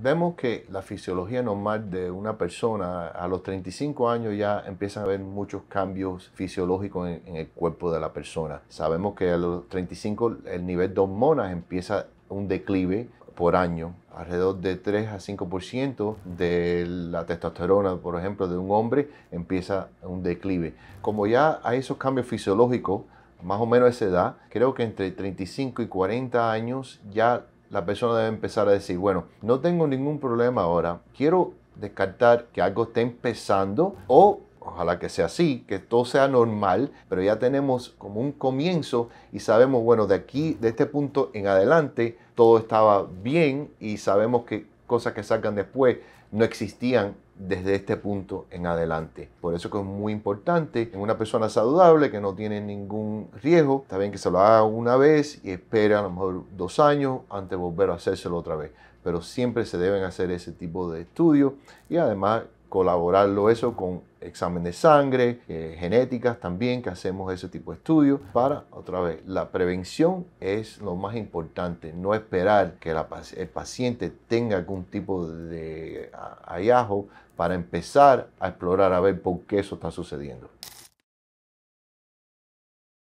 vemos que la fisiología normal de una persona a los 35 años ya empiezan a haber muchos cambios fisiológicos en, el cuerpo de la persona. Sabemos que a los 35 el nivel de hormonas empieza un declive por año, alrededor de 3 a 5% de la testosterona, por ejemplo, de un hombre empieza un declive. Como ya hay esos cambios fisiológicos, más o menos a esa edad, creo que entre 35 y 40 años ya la persona debe empezar a decir, bueno, no tengo ningún problema ahora, quiero descartar que algo esté empezando o ojalá que sea así, que todo sea normal, pero ya tenemos como un comienzo y sabemos, bueno, de aquí, de este punto en adelante, todo estaba bien y sabemos que cosas que salgan después no existían desde este punto en adelante. Por eso que es muy importante en una persona saludable que no tiene ningún riesgo, está bien que se lo haga una vez y espera a lo mejor dos años antes de volver a hacérselo otra vez. Pero siempre se deben hacer ese tipo de estudios y además colaborarlo eso con examen de sangre, eh, genéticas también, que hacemos ese tipo de estudios para, otra vez, la prevención es lo más importante, no esperar que el paciente tenga algún tipo de a, Yahoo para empezar a explorar a ver por qué eso está sucediendo.